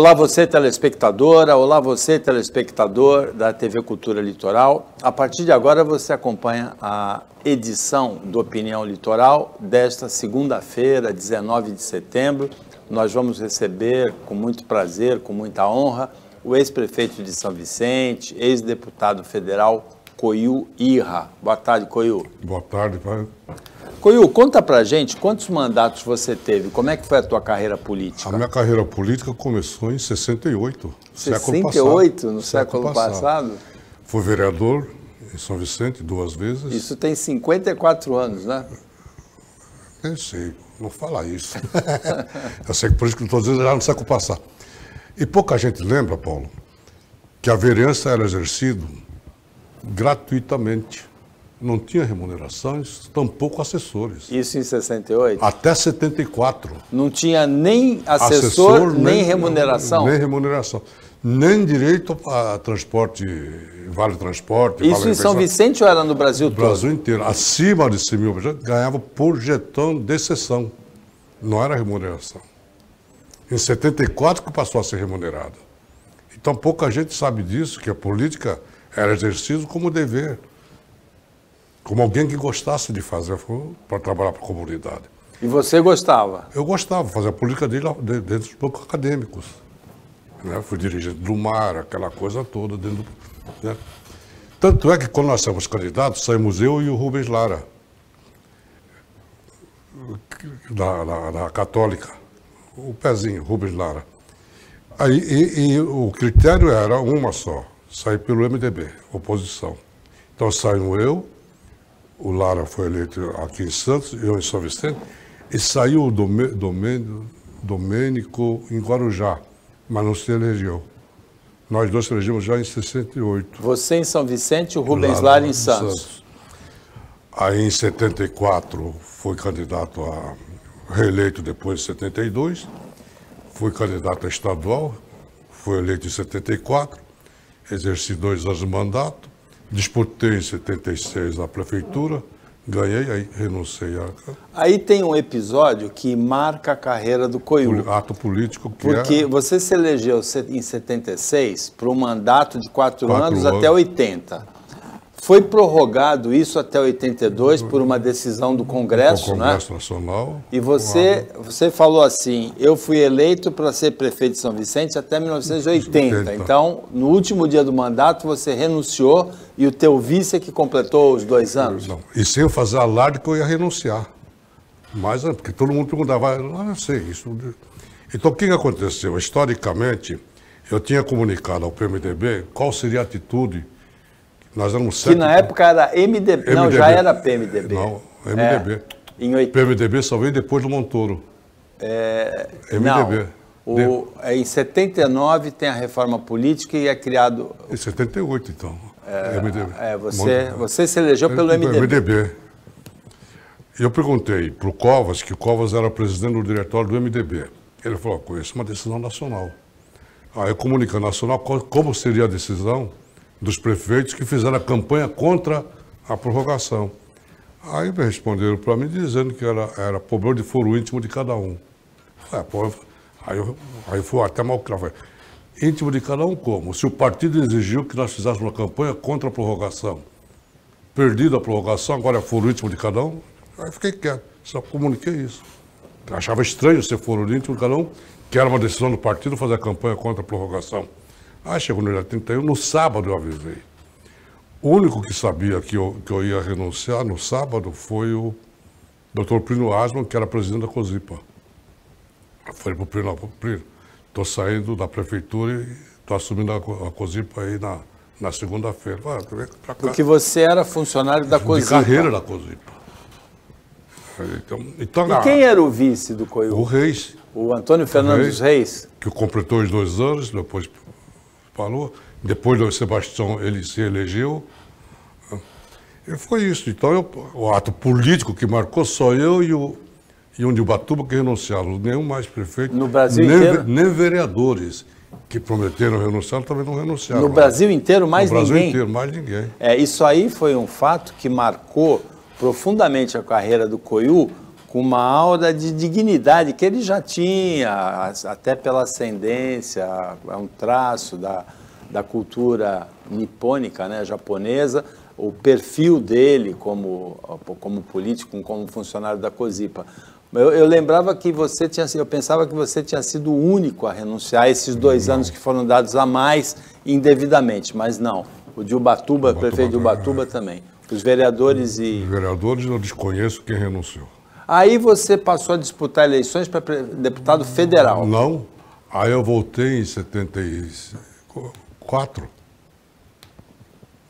Olá você telespectadora, olá você telespectador da TV Cultura Litoral. A partir de agora você acompanha a edição do Opinião Litoral desta segunda-feira, 19 de setembro. Nós vamos receber com muito prazer, com muita honra, o ex-prefeito de São Vicente, ex-deputado federal Coiu Irra. Boa tarde, Coiu. Boa tarde, pai. Oi, conta pra gente quantos mandatos você teve, como é que foi a tua carreira política? A minha carreira política começou em 68, 68 68, no século, passado. passado? Fui vereador em São Vicente duas vezes. Isso tem 54 anos, né? Nem sei, não falar isso. eu sei que por isso que estou dizendo já no século passado. E pouca gente lembra, Paulo, que a vereança era exercida gratuitamente não tinha remunerações, tampouco assessores. Isso em 68? Até 74. Não tinha nem assessor, assessor nem, nem, remuneração? Nem remuneração. Nem direito a transporte, vale transporte. Isso vale em São Vicente ou era no Brasil no todo? Brasil inteiro. Acima de 100 mil, ganhava por jetão de sessão. Não era remuneração. Em 74 que passou a ser remunerado. Então pouca gente sabe disso, que a política era exercida como dever como alguém que gostasse de fazer para trabalhar para a comunidade. E você gostava? Eu gostava, fazia política dele dentro dos bancos acadêmicos. Né? Fui dirigente do mar, aquela coisa toda dentro do, né? Tanto é que quando nós éramos candidatos, saímos eu e o Rubens Lara, da, da, Católica, o pezinho, Rubens Lara. Aí, e, e, o critério era uma só, sair pelo MDB, oposição. Então saímos eu, o Lara foi eleito aqui em Santos, eu em São Vicente, e saiu o Domê, Domênico em Guarujá, mas não se elegeu. Nós dois elegemos já em 68. Você em São Vicente e o Rubens Lara, Lara em Santos. Santos. Aí em 74 foi candidato a reeleito depois de 72, fui candidato a estadual, fui eleito em 74, exerci dois anos de mandato, Disputei em 76 a prefeitura, ganhei, aí renunciei. A... Aí tem um episódio que marca a carreira do Coiú. Ato político que Porque é... você se elegeu em 76 para um mandato de quatro, quatro anos, anos, até 80. Foi prorrogado isso até 82 por uma decisão do Congresso, né? Congresso Nacional. E você, você falou assim: eu fui eleito para ser prefeito de São Vicente até 1980. Então, no último dia do mandato, você renunciou e o teu vice é que completou os dois anos. Não. E sem eu fazer alarde que eu ia renunciar. Mas, é, porque todo mundo perguntava, ah, não sei isso. Então, o que aconteceu? Historicamente, eu tinha comunicado ao PMDB qual seria a atitude nós éramos sete. Que na época era MDB. Não, já era PMDB. Não, MDB. É, em PMDB só veio depois do Montoro. É, MDB. Não, o, de... Em 79 tem a reforma política e é criado. Em 78, então. É, MDB. É, você, você se elegeu pelo MDB. MDB. Eu perguntei para o Covas, que o Covas era presidente do diretório do MDB. Ele falou: conheço uma decisão nacional. Aí comunica nacional, como seria a decisão? dos prefeitos que fizeram a campanha contra a prorrogação. Aí me responderam para mim dizendo que era, era problema de foro íntimo de cada um. É, pô, aí, eu, aí foi até mal falei, íntimo de cada um como? Se o partido exigiu que nós fizéssemos uma campanha contra a prorrogação, perdida a prorrogação, agora é foro íntimo de cada um, aí fiquei quieto, só comuniquei isso. Eu achava estranho ser foro íntimo de cada um, que era uma decisão do partido fazer a campanha contra a prorrogação. Aí ah, chegou no dia 31, no sábado eu avisei. O único que sabia que eu, que eu ia renunciar no sábado foi o doutor Plino Asman, que era presidente da COSIPA. Eu falei para o Plino, Plínio, estou saindo da prefeitura e estou assumindo a, a COSIPA aí na, na segunda-feira. Ah, Porque você era funcionário da COSIPA. De carreira da COSIPA. Então, então, e ah, quem era o vice do COIU? O Reis. O Antônio Fernandes o Reis, Reis, Que completou os dois anos, depois falou, depois do Sebastião ele se elegeu. E foi isso. Então, eu, o ato político que marcou só eu e o e onde o Batuba que renunciaram, nenhum mais prefeito, no Brasil nem, inteiro... nem vereadores que prometeram renunciar também não renunciaram. No Brasil inteiro mais ninguém. No Brasil inteiro mais ninguém. É, isso aí foi um fato que marcou profundamente a carreira do Coiu, com uma aura de dignidade que ele já tinha, até pela ascendência, é um traço da, da cultura nipônica, né, japonesa, o perfil dele como, como político, como funcionário da COSIPA. Eu, eu, lembrava que você tinha, eu pensava que você tinha sido o único a renunciar esses dois não. anos que foram dados a mais indevidamente, mas não. O de Ubatuba, Ubatuba prefeito de Ubatuba também. Os vereadores e. Os vereadores eu desconheço quem renunciou. Aí você passou a disputar eleições para deputado federal. Não. Aí eu voltei em 74.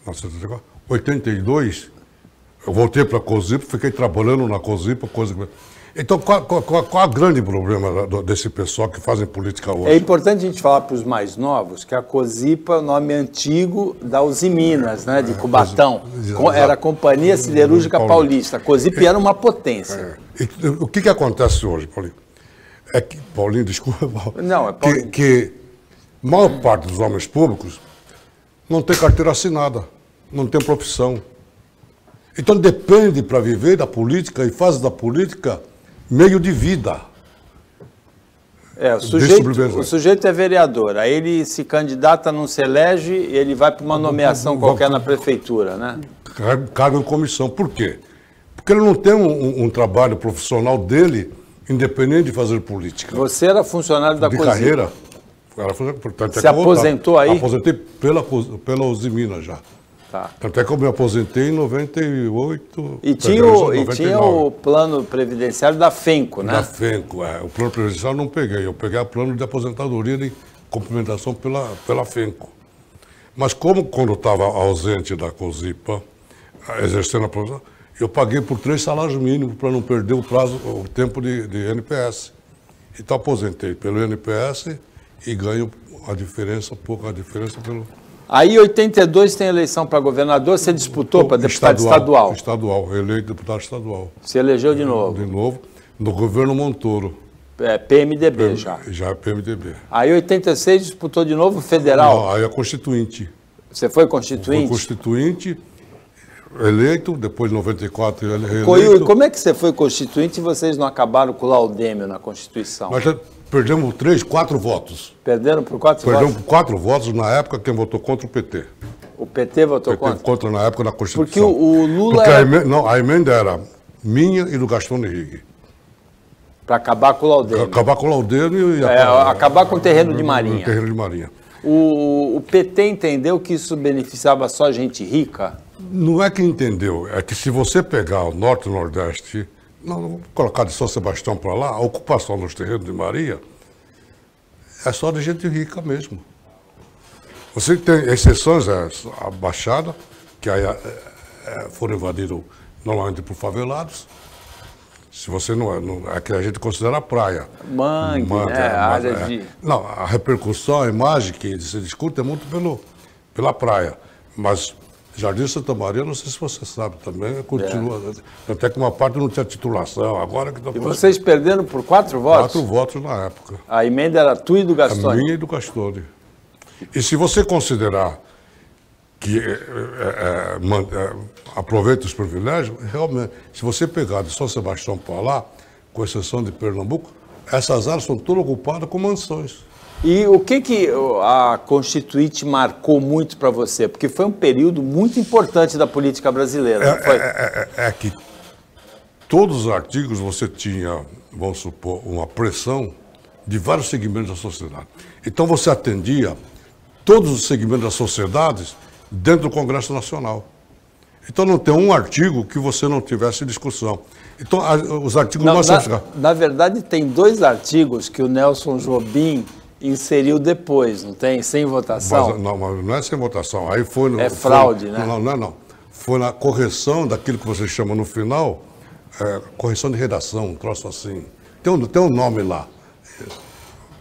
Não, 74. 82. Eu voltei para a COSIPA, fiquei trabalhando na COSIPA, coisa que. Então, qual, qual, qual, qual é o grande problema desse pessoal que fazem política hoje? É importante a gente falar para os mais novos que a COSIPA é o nome antigo da Minas, né, de é, Cubatão. era a Companhia Siderúrgica Paulista. A COSIPA era uma potência. É. E, o que, que acontece hoje, Paulinho? É que, Paulinho, desculpa, Paulo, Não, é Paulinho. Que, que maior parte dos homens públicos não tem carteira assinada, não tem profissão. Então depende para viver da política e faz da política meio de vida. É, o sujeito, o sujeito é vereador, aí ele se candidata, não se elege, ele vai para uma nomeação qualquer na prefeitura, né? Cargo em comissão. Por quê? Porque ele não tem um, um, trabalho profissional dele independente de fazer política. Você era funcionário da de carreira. Era, portanto, é se aposentou aí? Aposentei pela, pela já. Tá. Até que eu me aposentei em 98. E tinha, o, e tinha o plano previdenciário da FENCO, né? Da FENCO, é. O plano previdenciário eu não peguei. Eu peguei o plano de aposentadoria de complementação pela, pela FENCO. Mas como quando eu estava ausente da COSIPA, exercendo a profissão, eu paguei por três salários mínimos para não perder o prazo, o tempo de, de NPS. Então aposentei pelo NPS e ganho a diferença, pouco a diferença pelo Aí, 82, tem eleição para governador, você disputou para deputado estadual? Estadual, estadual eleito deputado estadual. Se elegeu de novo? De novo, no governo Montoro. É, PMDB PM, já. Já, PMDB. Aí, 86, disputou de novo federal? Não, aí é constituinte. Você foi constituinte? Foi constituinte, eleito, depois de 94 ele é reeleito. Coiu, como é que você foi constituinte e vocês não acabaram com o laudêmio na Constituição? Mas, é Perdemos três, quatro votos. Perderam por quatro Perdemos votos? Perdemos quatro votos na época quem votou contra o PT. O PT votou PT contra? contra na época na Constituição. Porque o, o Lula Porque era... a emenda, Não, a emenda era minha e do Gastão Henrique. Para acabar com o Laudeiro. Acabar com o Laudeiro e... É, a, acabar com o terreno de Marinha. O terreno de Marinha. O, o PT entendeu que isso beneficiava só gente rica? Não é que entendeu, é que se você pegar o Norte e o Nordeste não, não vou colocar de São Sebastião para lá, a ocupação dos terrenos de Maria é só de gente rica mesmo. Você tem exceções, é, a Baixada, que aí é, é, foram invadidos normalmente por favelados. Se você não é, não, é que a gente considera praia. Mangue, né? É, área é. de... Não, a repercussão, a imagem que se discute é muito pelo, pela praia. Mas Jardim Santa Maria, não sei se você sabe também, continua. É. Né, até que uma parte não tinha titulação, agora que tá E vocês perderam perdendo por quatro votos? Quatro votos na época. A emenda era tu e do Gastone? A minha e do Gastone. E se você considerar que é, é, man, aproveita os privilégios, realmente, se você pegar de São Sebastião para lá, com exceção de Pernambuco, essas áreas são todas ocupadas com mansões. E o que, que a Constituinte marcou muito para você? Porque foi um período muito importante da política brasileira. É, é, é, é, é, que todos os artigos você tinha, vamos supor, uma pressão de vários segmentos da sociedade. Então você atendia todos os segmentos das sociedades dentro do Congresso Nacional. Então não tem um artigo que você não tivesse discussão. Então os artigos não, não na, na verdade, tem dois artigos que o Nelson Jobim inseriu depois, não tem? Sem votação? Mas, não, mas não é sem votação. Aí foi no, É fraude, foi, né? Não, não, não. Foi na correção daquilo que você chama no final, é, correção de redação, um troço assim. Tem um, tem um nome lá.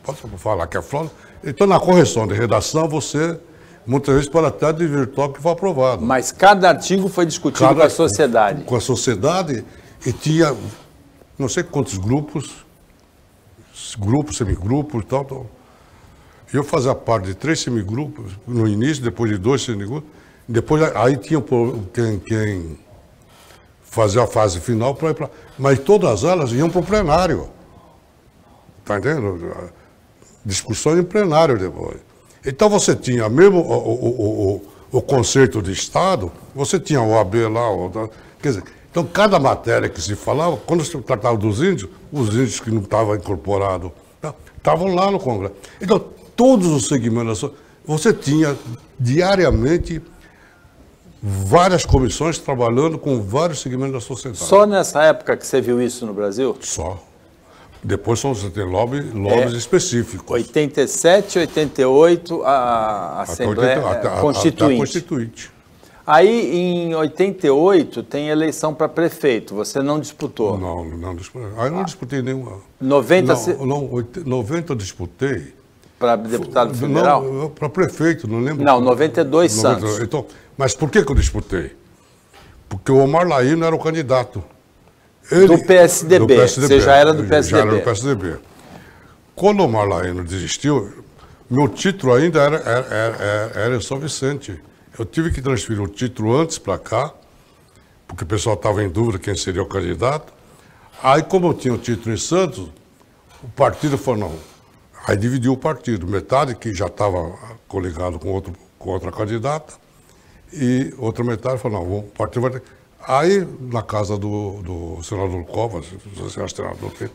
Posso falar que é fraude? Então, na correção de redação, você muitas vezes pode até desvirtuar o que foi aprovado. Mas cada artigo foi discutido cada, com a sociedade. Com a sociedade, e tinha não sei quantos grupos, grupos, semigrupos e tal. tal eu fazia parte de três semigrupos no início, depois de dois semigrupos. Depois, aí tinha quem, quem fazia a fase final para ir para. Mas todas elas iam para o plenário. Está entendendo? Discussão em plenário depois. Então você tinha mesmo o, o, o, o, conceito de Estado, você tinha o AB lá, o, quer dizer, então cada matéria que se falava, quando se tratava dos índios, os índios que não estavam incorporados tá, estavam lá no Congresso. Então todos os segmentos. Você tinha diariamente várias comissões trabalhando com vários segmentos da sociedade. Só nessa época que você viu isso no Brasil? Só. Depois são, você tem lobby, lobbies é, específicos. 87, 88, a Assembleia até, até, Constituinte. Até a Constituinte. Aí, em 88, tem eleição para prefeito. Você não disputou? Não, não disputei. Aí não ah. disputei nenhuma. 90? Não, se... não, 90 eu disputei para deputado federal? Para prefeito, não lembro. Não, 92 Santos. Então, mas por que, que eu disputei? Porque o Omar Laíno era o candidato. Ele, do, PSDB. do, PSDB. Você já era do PSDB. Já era do PSDB. Quando o Omar Laíno desistiu, meu título ainda era, era, era, era em São Vicente. Eu tive que transferir o título antes para cá, porque o pessoal estava em dúvida quem seria o candidato. Aí, como eu tinha o título em Santos, o partido falou, não, Aí dividiu o partido, metade que já estava coligado com, outro, com outra candidata, e outra metade falou, não, o partido vai ter... Aí, na casa do, do senador Covas, do senador Pedro,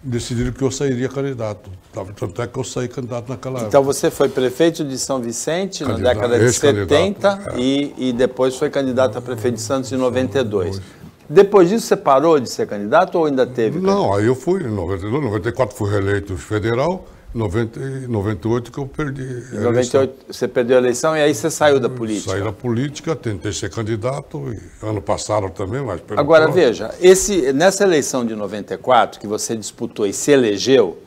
decidiram que eu sairia candidato. Tanto é que eu saí candidato naquela então época. Então você foi prefeito de São Vicente candidato, na década de 70 é. e, e depois foi candidato a prefeito de Santos em 92. Depois. Depois disso você parou de ser candidato ou ainda teve? Não, aí eu fui em 92, 94 fui reeleito federal 90, 98 que eu perdi. Em 98 você perdeu a eleição e aí você saiu da política. Saí da política, tentei ser candidato, ano passado também, mas... Agora, pronto. veja, esse, nessa eleição de 94 que você disputou e se elegeu,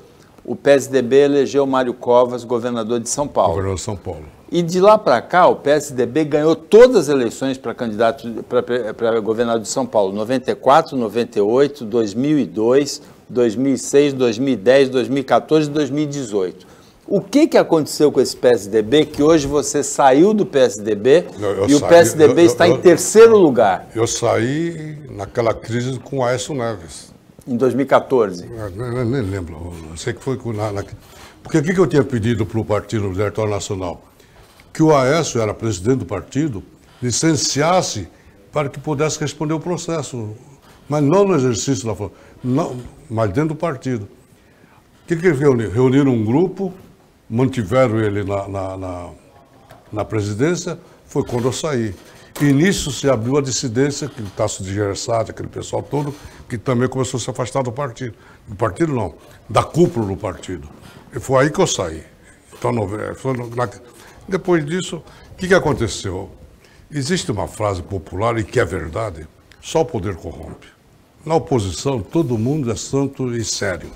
o PSDB elegeu Mário Covas governador de São Paulo. Governador de São Paulo. E de lá para cá, o PSDB ganhou todas as eleições para candidato para governador de São Paulo, 94, 98, 2002, 2006, 2010, 2014 2018. O que, que aconteceu com esse PSDB que hoje você saiu do PSDB eu, eu e o saí, PSDB eu, está em terceiro lugar? Eu saí naquela crise com o Aécio Neves. Em 2014? Eu, é, nem lembro. Eu sei que foi com. Na, na... Porque o que, que eu tinha pedido para o Partido Diretório Nacional? Que o Aécio era presidente do partido, licenciasse para que pudesse responder o processo, mas não no exercício da forma. Não, mas dentro do partido. O que, que eles reuniram? Reuniram um grupo, mantiveram ele na, na, na, na presidência, foi quando eu saí. E nisso se abriu a dissidência, que o Tasso de Gersati, aquele pessoal todo, que também começou a se afastar do partido. Do partido não, da cúpula do partido. E foi aí que eu saí. Então, no, é, no, na, depois disso, o que, que aconteceu? Existe uma frase popular, e que é verdade, só o poder corrompe. Na oposição, todo mundo é santo e sério.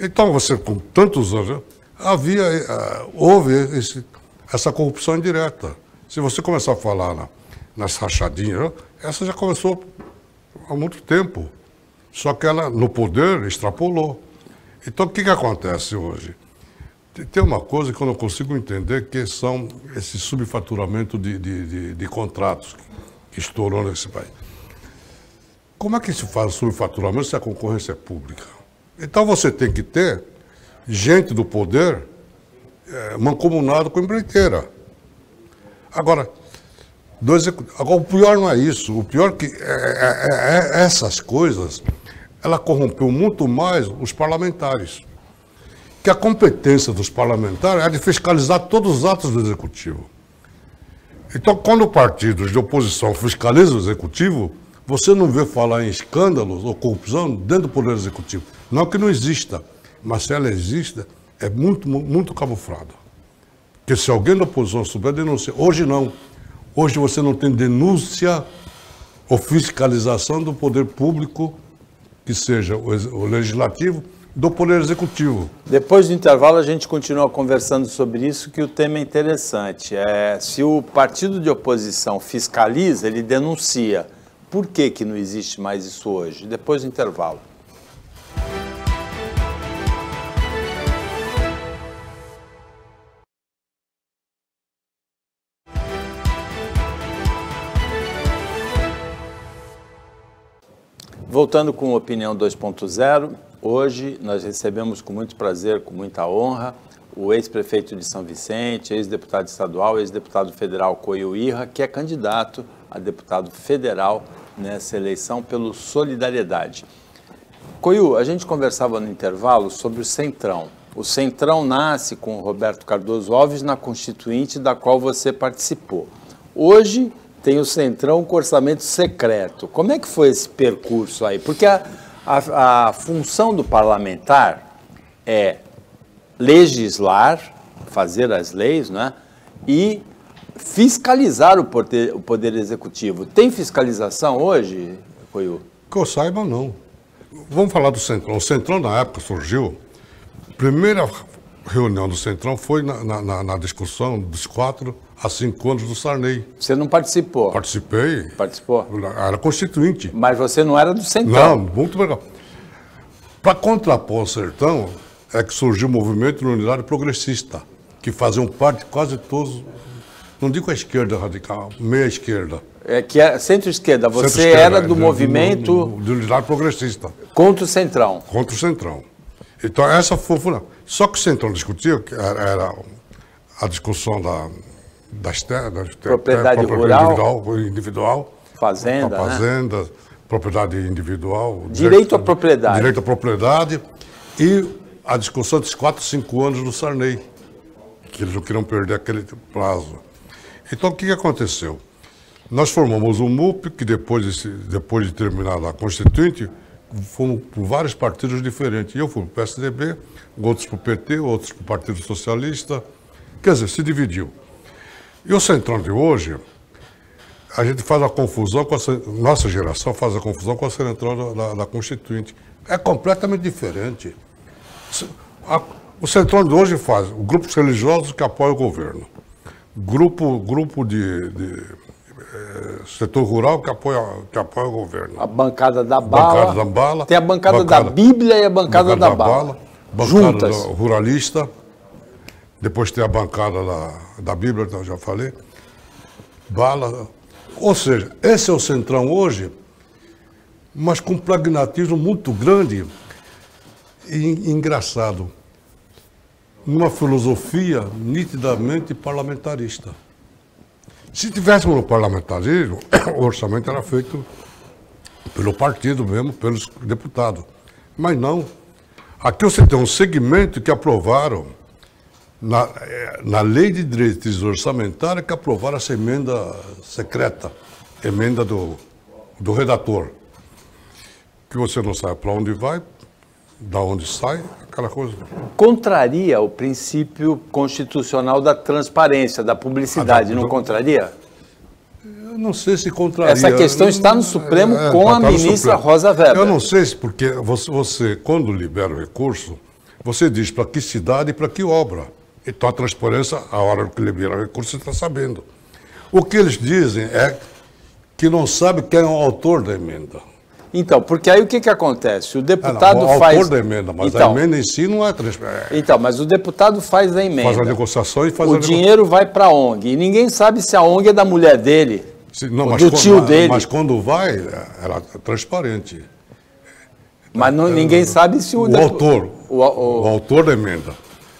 Então, você, com tantos anos, né, havia, eh, houve esse, essa corrupção indireta. Se você começar a falar na, nas rachadinhas, né, essa já começou há muito tempo. Só que ela, no poder, extrapolou. Então, o que, que acontece hoje? Tem uma coisa que eu não consigo entender, que são esse subfaturamento de, de, de, de contratos que estourou nesse país. Como é que se faz o subfaturamento se é a concorrência é pública? Então você tem que ter gente do poder é, mancomunado com a empreiteira. Agora, do agora, o pior não é isso. O pior que é, é, é, é, essas coisas, ela corrompeu muito mais os parlamentares. Que a competência dos parlamentares é de fiscalizar todos os atos do executivo. Então, quando partidos de oposição fiscalizam o executivo, você não vê falar em escândalos ou corrupção dentro do Poder Executivo. Não que não exista, mas se ela exista, é muito, muito camuflado. Porque se alguém da oposição souber denunciar, hoje não. Hoje você não tem denúncia ou fiscalização do poder público, que seja o legislativo, do poder executivo. Depois do intervalo a gente continua conversando sobre isso, que o tema é interessante. É, se o partido de oposição fiscaliza, ele denuncia. Por que, que não existe mais isso hoje? Depois do intervalo. Voltando com Opinião 2.0, hoje nós recebemos com muito prazer, com muita honra, o ex-prefeito de São Vicente, ex-deputado estadual, ex-deputado federal Coio Irra, que é candidato a deputado federal nessa eleição pelo Solidariedade. Coiu, a gente conversava no intervalo sobre o Centrão. O Centrão nasce com o Roberto Cardoso Alves na Constituinte, da qual você participou. Hoje tem o Centrão com orçamento secreto. Como é que foi esse percurso aí? Porque a, a, a função do parlamentar é legislar, fazer as leis, né? e fiscalizar o poder, o poder Executivo. Tem fiscalização hoje, Coiu? Que eu saiba, não. Vamos falar do Centrão. O Centrão, na época, surgiu. Primeira reunião do Centrão foi na, na, na, discussão dos quatro a cinco anos do Sarney. Você não participou? Participei. Participou? Era constituinte. Mas você não era do Centrão? Não, muito legal. Para contrapor o Sertão, é que surgiu o movimento Unidade Progressista, que faziam parte quase todos não digo a esquerda radical, meia esquerda. É que é centro-esquerda. Você centro -esquerda, era é, do movimento. De unidade progressista. Contra o Centrão. Contra o Centrão. Então, essa fofura. Só que o Centrão discutia, que era, era a discussão da, das terras. Das propriedade, terras, rural. Individual, individual fazenda. Né? fazenda, né? propriedade individual. Direito à propriedade. Direito à propriedade. E a discussão dos 4, 5 anos do Sarney, que eles não queriam perder aquele prazo. Então, o que aconteceu? Nós formamos um MUP, que depois de, depois de terminar a Constituinte, fomos por vários partidos diferentes. Eu fui para o PSDB, outros para o PT, outros para o Partido Socialista. Quer dizer, se dividiu. E o Centrão de hoje, a gente faz a confusão com a nossa geração faz a confusão com a Central da, da Constituinte. É completamente diferente. o Centrão de hoje faz grupos religiosos que apoiam o governo grupo, grupo de, de eh, setor rural que apoia, que apoia o governo. A bancada da bala. Bancada da bala tem a bancada, bancada da Bíblia e a bancada, bancada da, da, bala. bala bancada Juntas. ruralista. Depois tem a bancada da, da Bíblia, então eu já falei. Bala. Ou seja, esse é o centrão hoje, mas com um pragmatismo muito grande e engraçado numa filosofia nitidamente parlamentarista. Se tivéssemos no parlamentarismo, o orçamento era feito pelo partido mesmo, pelos deputados. Mas não. Aqui você tem um segmento que aprovaram, na, eh, na lei de diretrizes orçamentárias, que aprovaram essa emenda secreta, emenda do, do redator, que você não sabe para onde vai, da onde sai aquela coisa. Contraria o princípio constitucional da transparência, da publicidade, ah, não, não contraria? Eu não sei se contraria. Essa questão está no é, Supremo é, é, com tá a ministra Rosa Weber. Eu não sei se porque você, você quando libera o recurso, você diz para que cidade e para que obra. Então a transparência, a hora que libera o recurso, você está sabendo. O que eles dizem é que não sabe quem é o autor da emenda. Então, porque aí o que, que acontece? O deputado ah, não, o faz. Autor da emenda, mas então, a emenda em si não é transparente. Então, mas o deputado faz a emenda. Faz a negociação e faz o a O dinheiro vai para a ONG. E ninguém sabe se a ONG é da mulher dele, se, não, do quando, tio mas, dele. Mas quando vai, ela é transparente. Mas não, é, ninguém é, sabe se o. O autor. O, o, o, autor da emenda.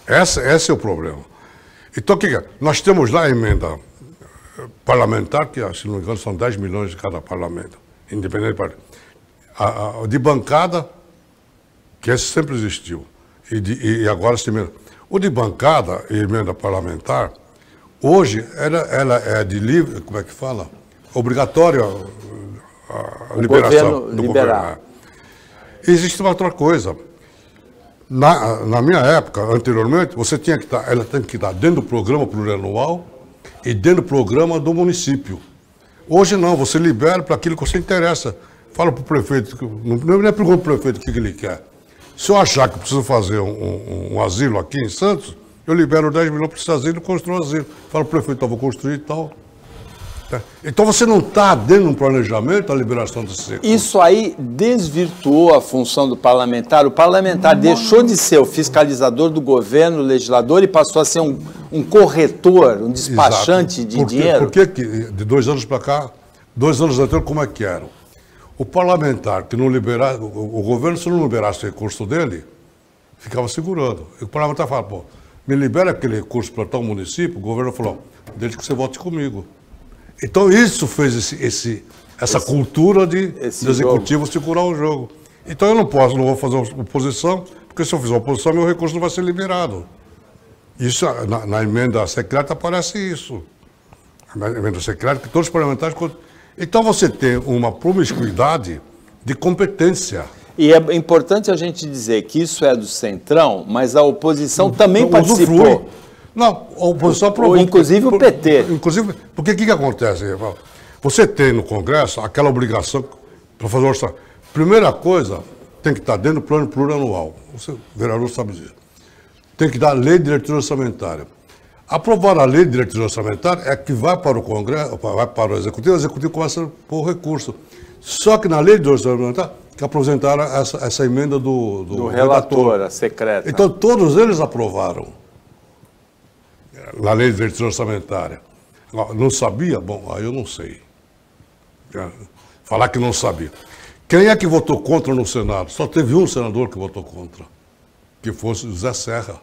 Essa, esse é o problema. Então, o que, que é? Nós temos lá a emenda parlamentar, que se não me engano são 10 milhões de cada parlamento, independente do partido a, a, de bancada, que esse sempre existiu, e, de, e agora se emenda. O de bancada e emenda parlamentar, hoje, ela, ela é de livre, como é que fala? Obrigatória uh, a, liberação do liberar. governo. É. Existe uma outra coisa. Na, na, minha época, anteriormente, você tinha que estar, ela tem que estar dentro do programa plurianual e dentro do programa do município. Hoje não, você libera para aquilo que você interessa fala para o prefeito, não, é pergunta para o prefeito o que, ele quer. Se eu achar que preciso fazer um, um, um, asilo aqui em Santos, eu libero 10 milhões para esse asilo e construo um asilo. Fala para o prefeito, eu vou construir e tal. Tá? Então você não está dentro do um planejamento a liberação desse recurso. Isso aí desvirtuou a função do parlamentar. O parlamentar Mano. deixou de ser o fiscalizador do governo, o legislador, e passou a ser um, um corretor, um despachante Exato. de por dinheiro. Por que, de dois anos para cá, dois anos anteriores, como é que eram? O parlamentar que não liberasse, o governo se não liberasse o recurso dele, ficava segurando. E o parlamentar falava, pô, me libera aquele recurso para tal município, o governo falou, desde que você vote comigo. Então isso fez esse, esse essa esse, cultura de, de executivo jogo. segurar o jogo. Então eu não posso, não vou fazer oposição, porque se eu fizer oposição, meu recurso não vai ser liberado. Isso, na, na emenda secreta aparece isso. Na emenda secreta, que todos os parlamentares então você tem uma promiscuidade de competência. E é importante a gente dizer que isso é do Centrão, mas a oposição então, também O participou. Usufrui. Não, a oposição aprovou. Inclusive o PT. Inclusive, porque o que, que acontece, Você tem no Congresso aquela obrigação para fazer orçamento. Primeira coisa, tem que estar dentro do plano plurianual. Você, o vereador sabe disso. Tem que dar lei de diretriz orçamentária. Aprovar a lei de direitos orçamentária é que vai para o Congresso, vai para o Executivo, o Executivo começa por recurso. Só que na lei de direitos orçamentária que apresentaram essa, essa emenda do, do, do relator, a secreta. Então todos eles aprovaram na lei de direitos orçamentária Não sabia? Bom, aí eu não sei. É, falar que não sabia. Quem é que votou contra no Senado? Só teve um senador que votou contra, que fosse José Serra.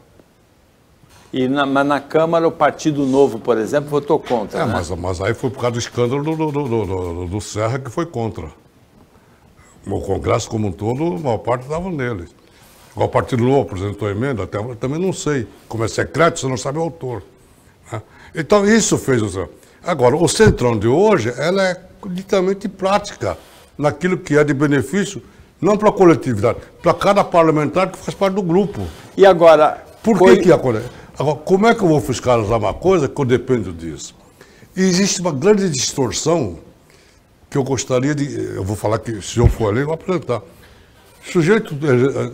E na, mas na Câmara, o Partido Novo, por exemplo, votou contra. É, né? mas, mas aí foi por causa do escândalo do, do, do, do, Serra que foi contra. O Congresso como um todo, a maior parte estava nele. o Partido Novo apresentou emenda, até, também não sei. Como é secreto, você não sabe o autor. Né? Então, isso fez o Agora, o Centrão de hoje, ela é literalmente prática naquilo que é de benefício, não para a coletividade, para cada parlamentar que faz parte do grupo. E agora... Por que, que acontece? Agora, como é que eu vou fiscalizar uma coisa que eu dependo disso? E existe uma grande distorção que eu gostaria de. Eu vou falar que, se eu for ali, eu vou apresentar. O sujeito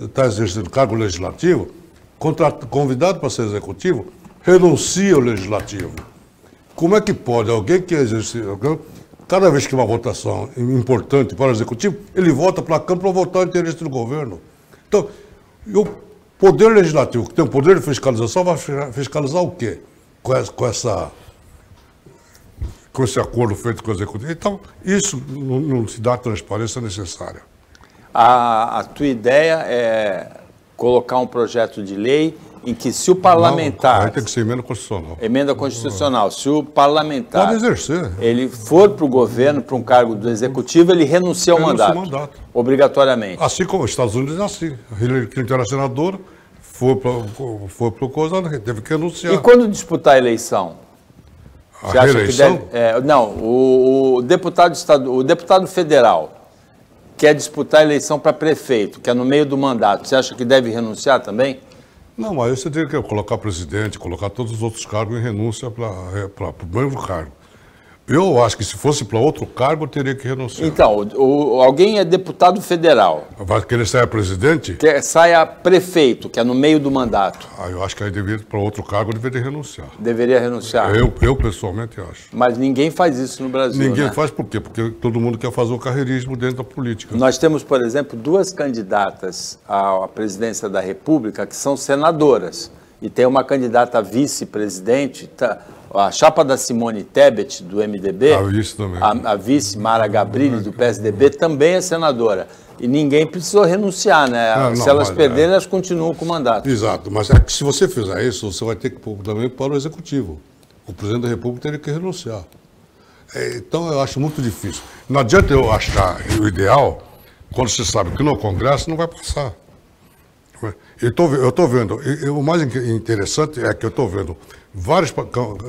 está eh, exercendo cargo legislativo, contrato, convidado para ser executivo, renuncia ao legislativo. Como é que pode alguém que exerce. Cada vez que uma votação importante para o executivo, ele vota para a Câmara para votar o interesse do governo. Então, eu Poder legislativo, que tem o poder de fiscalização, vai fiscalizar o quê? Com essa, com essa com esse acordo feito com o executivo. Então, isso não, se dá a transparência necessária. A, a, tua ideia é colocar um projeto de lei em que se o parlamentar... Não, tem que ser emenda constitucional. Emenda constitucional. Se o parlamentar... Pode exercer. Ele for para o governo, para um cargo do executivo, ele renuncia ao renuncia mandato, mandato. Obrigatoriamente. Assim como os Estados Unidos é assim. Hillary Clinton era senadora, foi para foi o COSA, teve que renunciar. E quando disputar a eleição? A Você reeleição? Deve, é, não, o, o, deputado estadual o deputado federal quer disputar a eleição para prefeito, que é no meio do mandato. Você acha que deve renunciar também? Não, aí você tem que colocar presidente, colocar todos os outros cargos em renúncia para é, o mesmo cargo. Eu acho que se fosse para outro cargo, teria que renunciar. Então, o, alguém é deputado federal. Vai que ele saia presidente? Que saia prefeito, que é no meio do mandato. Ah, eu acho que aí deveria, para outro cargo, deveria renunciar. Deveria renunciar. Eu, eu pessoalmente acho. Mas ninguém faz isso no Brasil. Ninguém né? faz por quê? Porque todo mundo quer fazer o carreirismo dentro da política. Nós temos, por exemplo, duas candidatas à presidência da República que são senadoras e tem uma candidata vice-presidente, tá, a chapa da Simone Tebet, do MDB, a vice, também. A, a vice Mara Gabrilli, do PSDB, também é senadora. E ninguém precisou renunciar, né? Ah, não, se elas é. perderem, é... elas continuam com o mandato. Exato, mas é se você fizer isso, você vai ter que pôr também para o Executivo. O presidente da República teria que renunciar. É, então, eu acho muito difícil. Não adianta eu achar o ideal quando você sabe que no Congresso não vai passar. Eu tô, estou vendo, o mais interessante é que eu estou vendo vários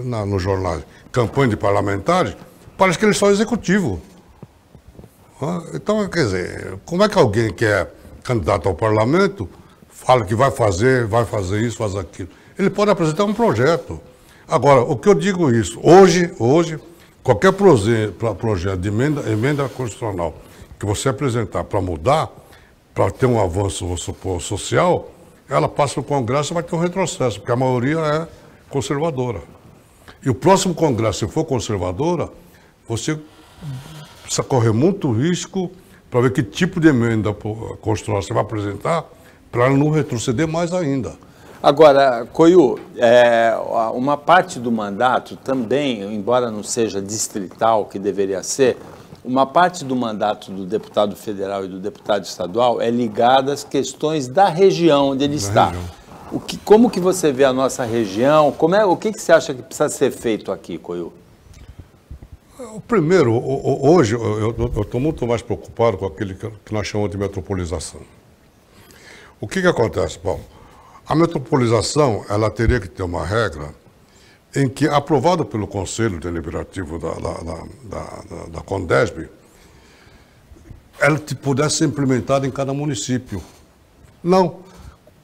na, no jornal campanha de parlamentares, parece que eles são executivo. Então, quer dizer, como é que alguém que é candidato ao parlamento fala que vai fazer, vai fazer isso, faz aquilo? Ele pode apresentar um projeto. Agora, o que eu digo é isso, hoje, hoje, qualquer projeto de emenda, emenda constitucional que você apresentar para mudar, para ter um avanço, supor, social, ela passa no Congresso e vai ter um retrocesso, porque a maioria é conservadora. E o próximo Congresso, se for conservadora, você precisa correr muito risco para ver que tipo de emenda constitucional você vai apresentar para não retroceder mais ainda. Agora, Coiu, é, uma parte do mandato também, embora não seja distrital, que deveria ser, uma parte do mandato do deputado federal e do deputado estadual é ligada às questões da região onde ele da está. O que, como que você vê a nossa região? Como é, o que, que você acha que precisa ser feito aqui, Coiu? Primeiro, hoje eu estou muito mais preocupado com aquele que nós chamamos de metropolização. O que, que acontece, bom? A metropolização ela teria que ter uma regra em que, aprovado pelo Conselho Deliberativo da, da, da, da Condesb, ela pudesse ser implementada em cada município. Não.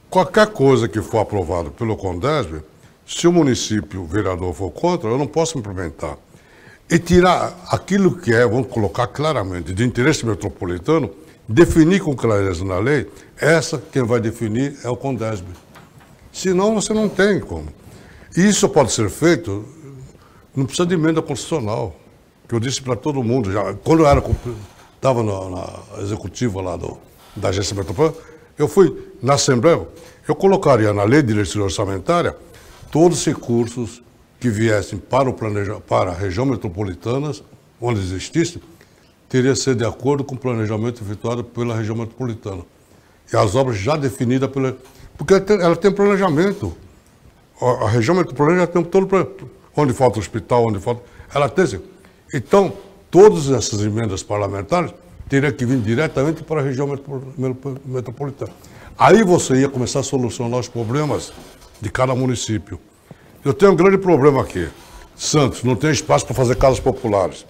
Qualquer coisa que for aprovada pelo Condesb, se o município o vereador for contra, eu não posso implementar. E tirar aquilo que é, vamos colocar claramente, de interesse metropolitano, definir com clareza na lei, essa quem vai definir é o Condesb. Senão você não tem como. Isso pode ser feito, não precisa de emenda constitucional, que eu disse para todo mundo. Já, quando eu estava na, na executiva lá do, da agência metropolitana, eu fui na Assembleia, eu colocaria na lei de direção orçamentária todos os recursos que viessem para, o planeja, para a região metropolitana, onde existisse, teria que ser de acordo com o planejamento efetuado pela região metropolitana. E as obras já definidas pela. Porque ela tem planejamento a, região metropolitana é já é tem um todo para onde falta hospital, onde falta. Ela tem. Assim. Então, todas essas emendas parlamentares teriam que vir diretamente para a região metropolitana. Aí você ia começar a solucionar os problemas de cada município. Eu tenho um grande problema aqui. Santos não tem espaço para fazer casas populares.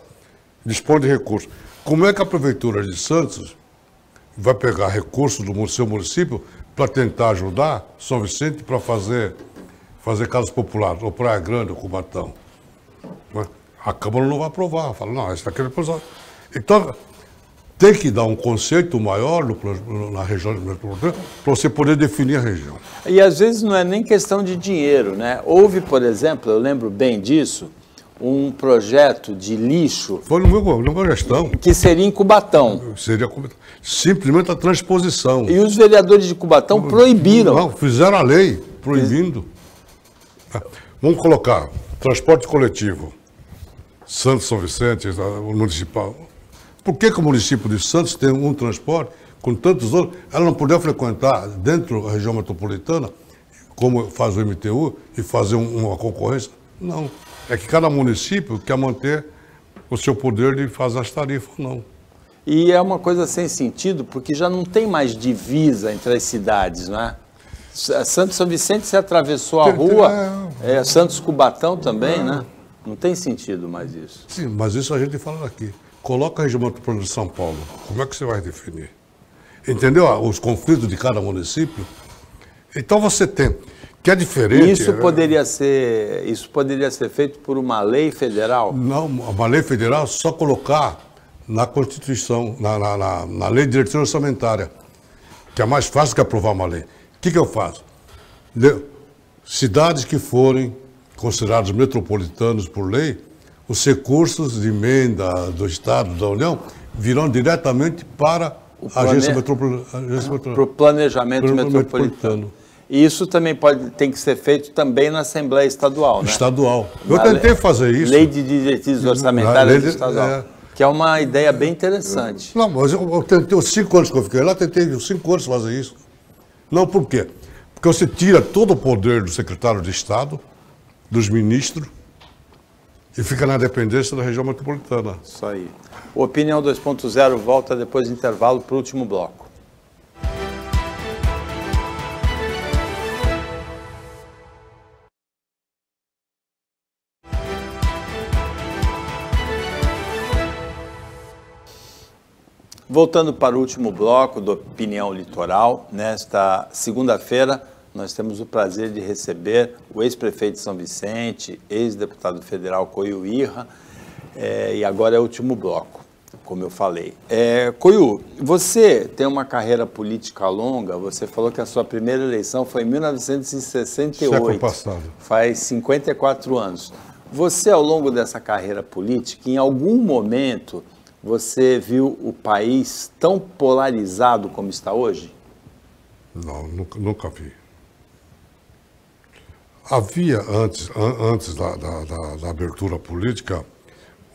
Dispõe de recursos. Como é que a prefeitura de Santos vai pegar recursos do seu município para tentar ajudar São Vicente para fazer fazer casos populares, ou Praia Grande, ou Cubatão. É? A Câmara não vai aprovar, fala, não, isso daqui é Então, tem que dar um conceito maior no, no, na região metropolitana para você poder definir a região. E às vezes não é nem questão de dinheiro, né? Houve, por exemplo, eu lembro bem disso, um projeto de lixo. Foi no meu, gestão. Que seria em Cubatão. Seria Simplesmente a transposição. E os vereadores de Cubatão proibiram. Não, fizeram a lei proibindo. Vamos colocar transporte coletivo, Santos, São Vicente, o municipal. Por que, que o município de Santos tem um transporte com tantos outros? Ela não podia frequentar dentro da região metropolitana, como faz o MTU, e fazer uma concorrência? Não. É que cada município quer manter o seu poder de fazer as tarifas, não. E é uma coisa sem sentido, porque já não tem mais divisa entre as cidades, não é? É, Santos São Vicente se atravessou a rua, é, é, Santos Cubatão também, né? Não tem sentido mais isso. Sim, mas isso a gente fala aqui. Coloca a região metropolitana de São Paulo. Como é que você vai definir? Entendeu ah, os conflitos de cada município? Então você tem que é diferente. Isso é- poderia ser, isso poderia ser feito por uma lei federal? Não, uma lei federal só colocar na Constituição, na, na, na, na lei de diretriz orçamentária, que é mais fácil que aprovar uma lei. O que, que eu faço? Cidades que forem consideradas metropolitanas por lei, os recursos de emenda do Estado, da União, virão diretamente para a agência, metropolitana. Para o planejamento, metropolitano. metropolitano. E isso também pode, tem que ser feito também na Assembleia Estadual, né? Estadual. Eu na tentei lei, fazer isso. Lei de diretrizes orçamentárias de, estadual. É, que é uma ideia bem interessante. não, mas eu, eu tentei, os cinco anos que eu fiquei lá, tentei os cinco anos fazer isso. Não, por quê? Porque você tira todo o poder do secretário de Estado, dos ministros, e fica na dependência da região metropolitana. Isso aí. Opinião 2.0 volta depois do intervalo para o último bloco. Voltando para o último bloco do Opinião Litoral, nesta segunda-feira nós temos o prazer de receber o ex-prefeito de São Vicente, ex-deputado federal Coiu Irra, é, e agora é o último bloco, como eu falei. É, Coiu, você tem uma carreira política longa, você falou que a sua primeira eleição foi em 1968. Século passado. Faz 54 anos. Você, ao longo dessa carreira política, em algum momento você viu o país tão polarizado como está hoje? Não, nunca, nunca vi. Havia, antes, an, antes da, da, da, da, abertura política,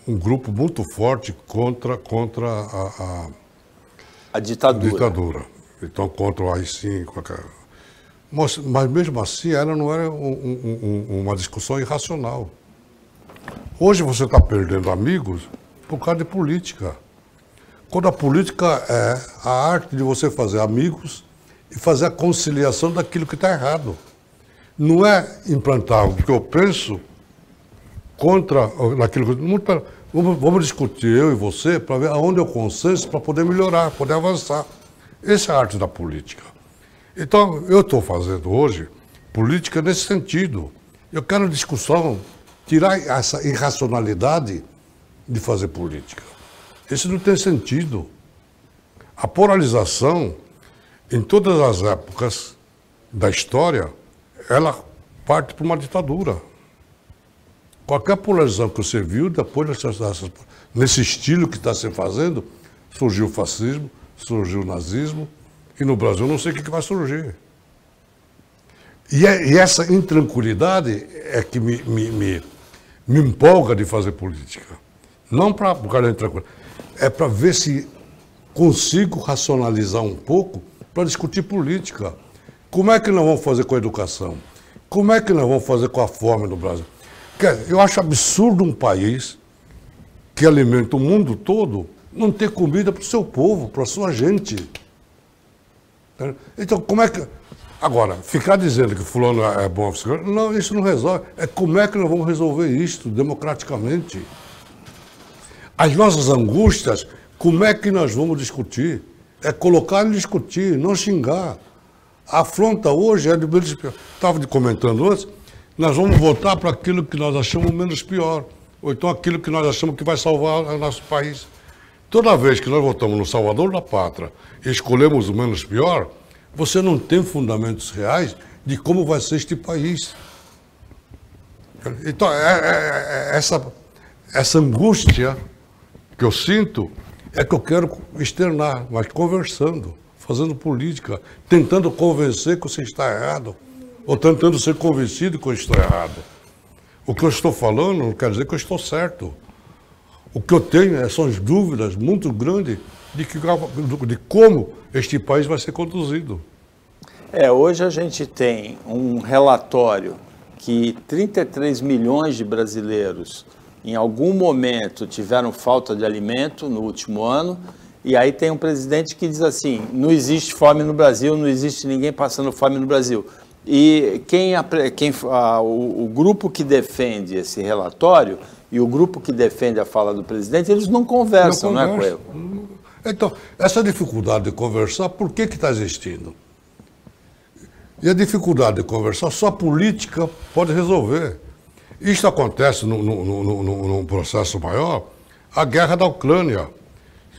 um grupo muito forte contra, contra a, a, a ditadura. ditadura. Então, contra o AI-5. Mas, mas, mesmo assim, ela não era um, um, uma discussão irracional. Hoje você está perdendo amigos por causa de política. Quando a política é a arte de você fazer amigos e fazer a conciliação daquilo que está errado. Não é implantar o que eu penso contra aquilo que. Muito, vamos, vamos discutir, eu e você, para ver aonde é o consenso para poder melhorar, poder avançar. Essa é a arte da política. Então, eu estou fazendo hoje política nesse sentido. Eu quero discussão, tirar essa irracionalidade de fazer política. Isso não tem sentido. A polarização, em todas as épocas da história, ela parte para uma ditadura. Qualquer polarização que você viu, depois dessas, dessas, nesse estilo que está se fazendo, surgiu o fascismo, surgiu o nazismo, e no Brasil não sei o que, vai surgir. E, é, e essa intranquilidade é que me, me, me, me empolga de fazer política. Não para o cara entrar É para ver se consigo racionalizar um pouco para discutir política. Como é que nós vamos fazer com a educação? Como é que nós vamos fazer com a fome no Brasil? Quer, eu acho absurdo um país que alimenta o mundo todo não ter comida para o seu povo, para a sua gente. Então, como é que. Agora, ficar dizendo que fulano é bom, não, isso não resolve. É como é que nós vamos resolver isto democraticamente? as nossas angústias, como é que nós vamos discutir? É colocar e discutir, não xingar. A afronta hoje é de menos pior. Estava comentando antes, nós vamos votar para aquilo que nós achamos menos pior, ou então aquilo que nós achamos que vai salvar o nosso país. Toda vez que nós votamos no Salvador da Pátria e escolhemos o menos pior, você não tem fundamentos reais de como vai ser este país. Então, é, é, é, é essa, essa angústia que eu sinto é que eu quero externar, mas conversando, fazendo política, tentando convencer que você está errado, ou tentando ser convencido que eu estou errado. O que eu estou falando não quer dizer que eu estou certo. O que eu tenho é, são as dúvidas muito grandes de, que, de como este país vai ser conduzido. É, hoje a gente tem um relatório que 33 milhões de brasileiros em algum momento tiveram falta de alimento no último ano, e aí tem um presidente que diz assim: não existe fome no Brasil, não existe ninguém passando fome no Brasil. E quem, quem a, o, o, grupo que defende esse relatório e o grupo que defende a fala do presidente, eles não conversam, não, conversa. não é, Coelho? Então, essa dificuldade de conversar, por que está existindo? E a dificuldade de conversar, só a política pode resolver. Isto acontece num, processo maior, a guerra da Ucrânia.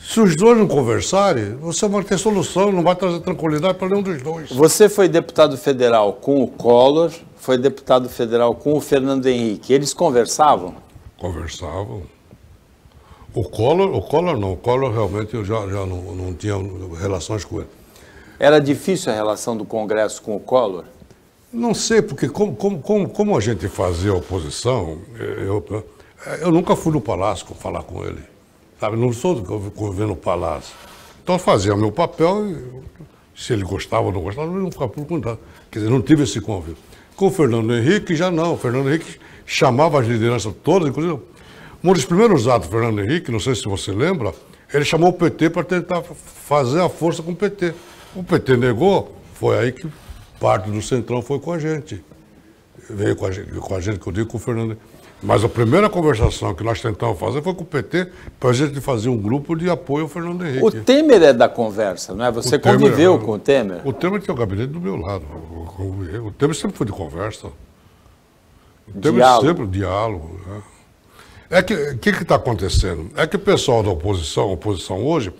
Se os dois não conversarem, você vai ter solução, não vai trazer tranquilidade para nenhum dos dois. Você foi deputado federal com o Collor, foi deputado federal com o Fernando Henrique. Eles conversavam? Conversavam. O Collor, o Collor não. O Collor realmente eu já, já não, não tinha relações com ele. Era difícil a relação do Congresso com o Collor? Não sei, porque como, como, como, a gente fazia oposição, eu, eu nunca fui no palácio falar com ele. Sabe? Não sou do que no palácio. Então fazia meu papel, e, se ele gostava ou não gostava, eu não ficava perguntar Quer dizer, não tive esse convívio. Com o Fernando Henrique, já não. O Fernando Henrique chamava as lideranças todas, inclusive. Um dos primeiros atos do Fernando Henrique, não sei se você lembra, ele chamou o PT para tentar fazer a força com o PT. O PT negou, foi aí que parte do Centrão foi com a gente. Veio com a gente, com a gente que eu digo com o Fernando. Mas a primeira conversação que nós tentamos fazer foi com o PT para a gente fazer um grupo de apoio ao Fernando Henrique. O Temer é da conversa, não é? Você o conviveu Temer, é. com o Temer? O Temer tinha o gabinete do meu lado. O Temer sempre foi de conversa. O Temer diálogo. sempre diálogo. Né? É que o que está acontecendo? É que o pessoal da oposição, a oposição hoje,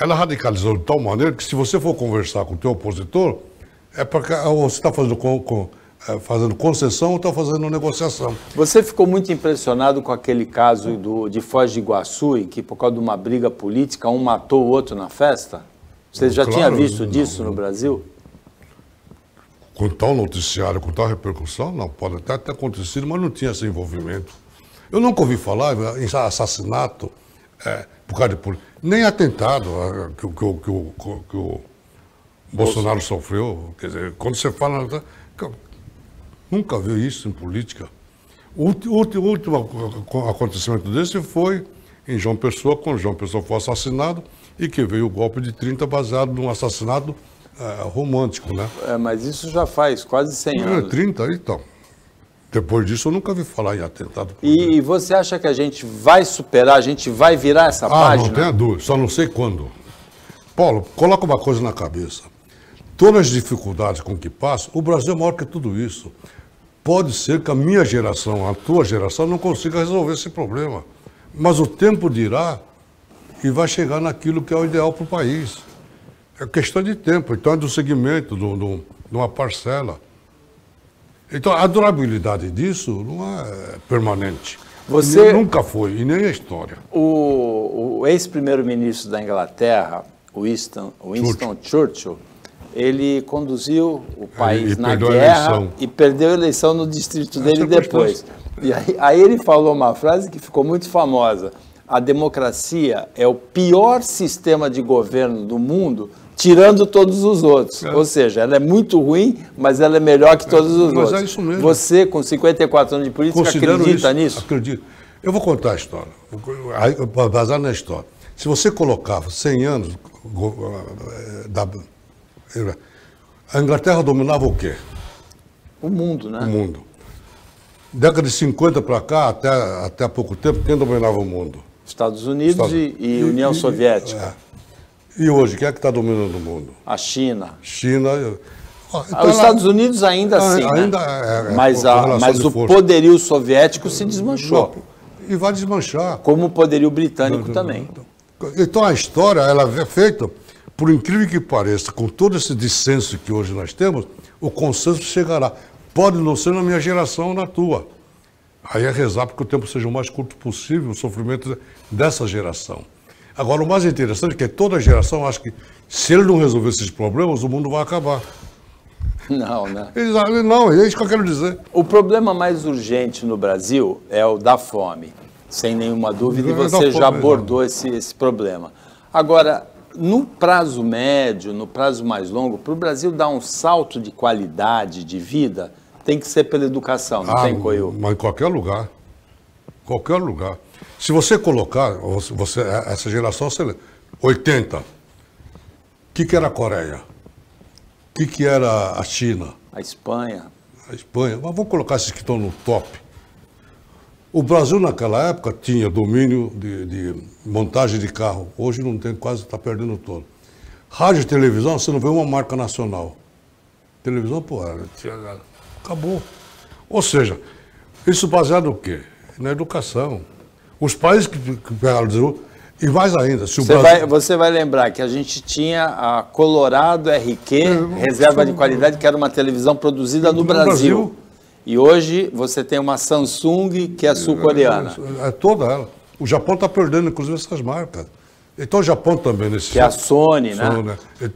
ela radicalizou de tal maneira que se você for conversar com o teu opositor, é porque ou você está fazendo, com, com, fazendo concessão ou está fazendo negociação. Você ficou muito impressionado com aquele caso do, de Foz de Iguaçu, em que por causa de uma briga política, um matou o outro na festa? Você já claro, tinha visto disso no Brasil? Com tal noticiário, com tal repercussão, não, pode até ter acontecido, mas não tinha esse envolvimento. Eu nunca ouvi falar em assassinato é, por causa de política, nem atentado que, que, que, que, que Bolsonaro sofreu, quer dizer, quando você fala. Nunca viu isso em política. O último acontecimento desse foi em João Pessoa, quando João Pessoa foi assassinado e que veio o golpe de 30 baseado num assassinato é, romântico, né? É, mas isso já faz quase 100 é, anos. É, 30, então. Depois disso, eu nunca vi falar em atentado. E, e, você acha que a gente vai superar, a gente vai virar essa ah, página? Ah, não tenha dúvida, só não sei quando. Paulo, coloca uma coisa na cabeça todas as dificuldades com que passa, o Brasil é maior que tudo isso. Pode ser que a minha geração, a tua geração, não consiga resolver esse problema. Mas o tempo dirá e vai chegar naquilo que é o ideal para o país. É questão de tempo, então é do segmento, de uma parcela. Então a durabilidade disso não é permanente. Você nunca foi, e nem a história. O, o ex-primeiro-ministro da Inglaterra, Winston, Winston Churchill, Churchill ele conduziu o país na guerra e perdeu a eleição no distrito dele é depois. e aí, aí ele falou uma frase que ficou muito famosa. A democracia é o pior sistema de governo do mundo, tirando todos os outros. É. Ou seja, ela é muito ruim, mas ela é melhor que é, todos é, os mas é outros. É isso mesmo. Você, com 54 anos de política, Considero acredita isso, nisso? Acredito. Eu vou contar a história, vou basar na história. Se você colocava 100 anos eh, da a Inglaterra dominava o quê? O mundo, né? O mundo. Década de 50 para cá, até, até há pouco tempo, quem dominava o mundo? Estados Unidos Estados... E, e, União e, Soviética. É. E hoje, quem é que está dominando o mundo? A China. China. Ah, então, Os ela... Estados Unidos ainda ah, sim, né? ainda né? é, é, mas, a, mas o força. poderio soviético se desmanchou. Não, e vai desmanchar. Como o poderio britânico não, não, também. Então a história ela é feita por incrível que pareça, com todo esse dissenso que hoje nós temos, o consenso chegará. Pode não ser na minha geração ou na tua. Aí é rezar para que o tempo seja o mais curto possível, o sofrimento dessa geração. Agora, o mais interessante é que toda geração acha que se ele não resolver esses problemas, o mundo vai acabar. Não, né? não, é isso que eu quero dizer. O problema mais urgente no Brasil é o da fome, sem nenhuma dúvida, é, e você já abordou esse, esse problema. Agora, no prazo médio, no prazo mais longo, para o Brasil dar um salto de qualidade de vida, tem que ser pela educação, não ah, tem coio. Mas em qualquer lugar. Qualquer lugar. Se você colocar, você, é, essa geração, você, 80, o que, que era a Coreia? O que, que era a China? A Espanha. A Espanha. Mas vamos colocar esses que estão no top. O Brasil, naquela época, tinha domínio de, de montagem de carro. Hoje não tem, quase está perdendo todo. Rádio e televisão, você não vê uma marca nacional. Televisão, pô, é, acabou. Ou seja, isso baseado no quê? Na educação. Os países que, que pegaram e mais ainda, se o você, Brasil... vai, você vai lembrar que a gente tinha a Colorado RQ, é, Reserva de Qualidade, que era uma televisão produzida no, no Brasil. Brasil e hoje você tem uma Samsung que é sul-coreana. É, é, toda ela. O Japão está perdendo, inclusive, essas marcas. Então o Japão também nesse. Que é a Sony, né? Sony né? né?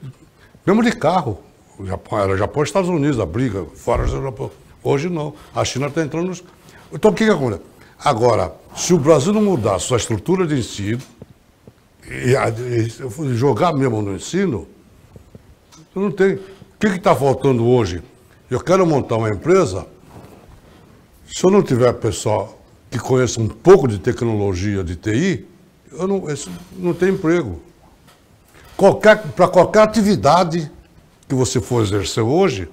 Mesmo de carro. O Japão era Japão e Estados Unidos, a briga, fora do Japão. Hoje não. A China está entrando nos. Então o que, que acontece? Agora, se o Brasil não mudar sua estrutura de ensino, e, e jogar mesmo no ensino, não tem. O que está faltando hoje? Eu quero montar uma empresa se eu não tiver pessoal que conheça um pouco de tecnologia, de TI, eu não, não tem emprego. Para qualquer atividade que você for exercer hoje,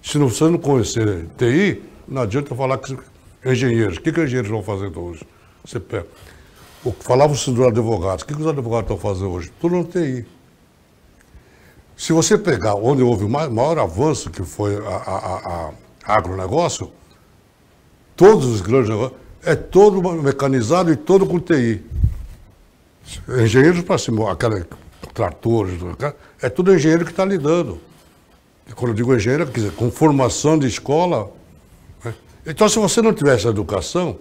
se não, você não conhecer TI, não adianta falar que é engenheiros. O que, que os engenheiros vão fazer então hoje? Você pega. Falava-se dos advogados. O que, que os advogados estão fazendo hoje? Tudo no TI. Se você pegar onde houve o maior avanço, que foi a, a, a, a agronegócio, Todos os grandes negócios. É todo mecanizado e todo com TI. Engenheiros para cima, aquela, tratores, é tudo engenheiro que está lidando. E quando eu digo engenheiro, quer dizer, com formação de escola. Né? Então, se você não tivesse educação,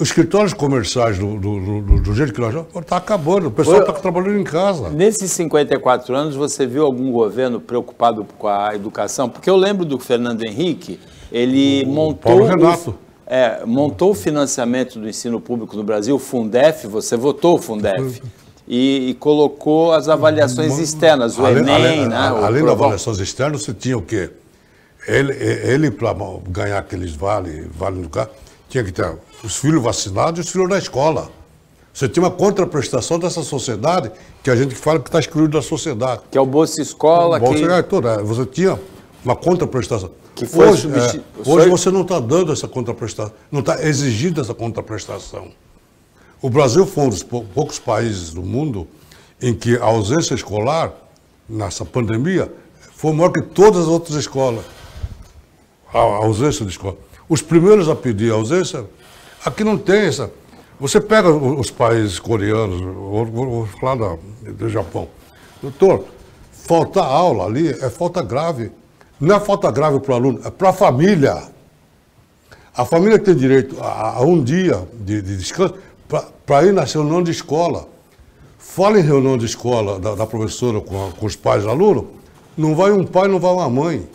os escritórios comerciais do, do, do, do jeito que nós está acabando, o pessoal está trabalhando em casa. Nesses 54 anos, você viu algum governo preocupado com a educação? Porque eu lembro do Fernando Henrique, ele o montou. Paulo Renato. O, é, montou o financiamento do ensino público no Brasil, o Fundef, você votou o Fundef. E, e, colocou as avaliações externas, o além, Enem, além, né? Além, além das avaliações externas, você tinha o quê? Ele, ele para ganhar aqueles vale, vale no carro, tinha que ter os filhos vacinados e os filhos na escola. Você tem uma contraprestação dessa sociedade que a gente fala que está excluído da sociedade. Que é o Bolsa Escola. O Bolsa que... toda. É é. Você tinha uma contraprestação. Que foi hoje, substitu... é, hoje foi... você não está dando essa contraprestação, não está exigindo essa contraprestação. O Brasil foi um dos poucos países do mundo em que a ausência escolar, nessa pandemia, foi maior que todas as outras escolas. A ausência de escola os primeiros a pedir ausência. Aqui não tem essa. Você pega os países coreanos, vou, falar da, do Japão. Doutor, falta aula ali é falta grave. Não é falta grave para o aluno, é para a família. A família tem direito a, a um dia de, de descanso para ir na reunião de escola. Fala em reunião de escola da, da professora com, a, com os pais do aluno, não vai um pai, não vai uma mãe.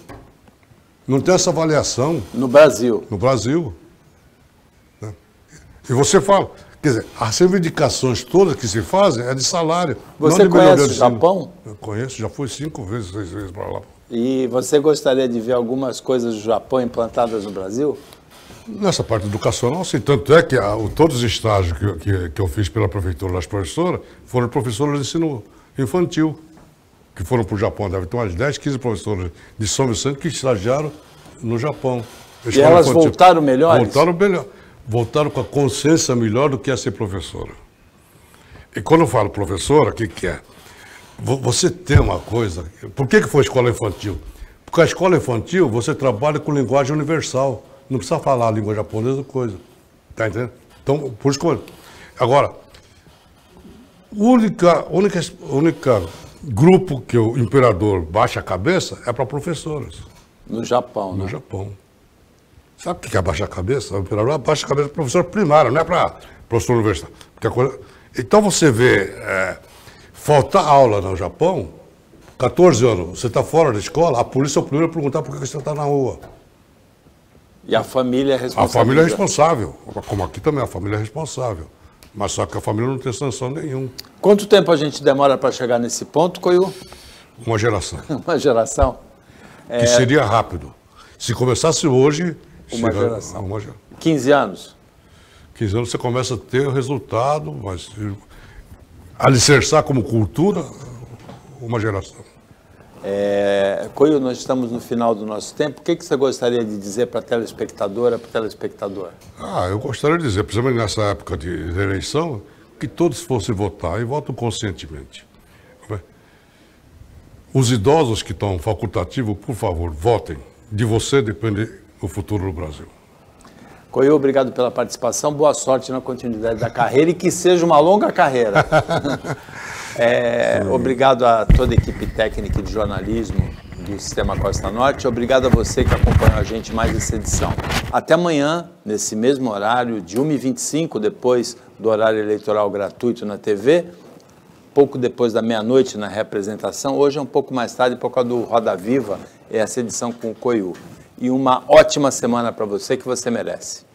Não tem essa avaliação. No Brasil. No Brasil. Né? E você fala, quer dizer, as reivindicações todas que se fazem é de salário. Você de conhece o Japão? Eu conheço, já fui cinco vezes, seis vezes para lá. E você gostaria de ver algumas coisas do Japão implantadas no Brasil? Nessa parte educacional, sim. Tanto é que a, ah, o, todos os estágios que, que, que eu fiz pela prefeitura das professoras foram professoras de ensino infantil que foram para o Japão, deve ter umas 10, 15 professoras de São Vicente que estagiaram no Japão. e elas voltaram melhores? Voltaram melhor. Voltaram com a consciência melhor do que é ser professora. E quando eu falo professora, o que, que é? Você tem uma coisa. Por que, que foi escola infantil? Porque a escola infantil você trabalha com linguagem universal. Não precisa falar a língua japonesa, coisa. Está entendendo? Então, por isso que. Agora, única, única, única grupo que o imperador baixa a cabeça é para professores. No Japão, No né? Japão. Sabe o que é baixar a cabeça? O imperador abaixa a cabeça para professor primário, não é para professor universitário. Coisa... Então você vê, é, faltar aula no Japão, 14 anos, você está fora da escola, a polícia é o primeiro a perguntar por que você está na rua. E a família é responsável. A família é responsável, como aqui também, a família é responsável. Mas só que a família não tem sanção nenhuma. Quanto tempo a gente demora para chegar nesse ponto, Coiu? Uma geração. Uma geração? É... Que seria rápido. Se começasse hoje... Uma geração. Uma... 15 anos? 15 anos você começa a ter o resultado, mas eh, alicerçar como cultura uma geração. É, Coio, nós estamos no final do nosso tempo. O que, é que você gostaria de dizer para a telespectadora, para o telespectador? Ah, eu gostaria de dizer, principalmente nessa época de, de eleição, que todos fossem votar e votam conscientemente. Os idosos que estão facultativos, por favor, votem. De você depende o futuro do Brasil. Coelho, obrigado pela participação. Boa sorte na continuidade da carreira e que seja uma longa carreira. É, obrigado a toda a equipe técnica de jornalismo do Sistema Costa Norte. Obrigado a você que acompanhou a gente mais essa edição. Até amanhã, nesse mesmo horário, de 1h25, depois do horário eleitoral gratuito na TV, pouco depois da meia-noite na representação. Hoje é um pouco mais tarde, por causa do Roda Viva, essa edição com o Coiu. E uma ótima semana para você que você merece.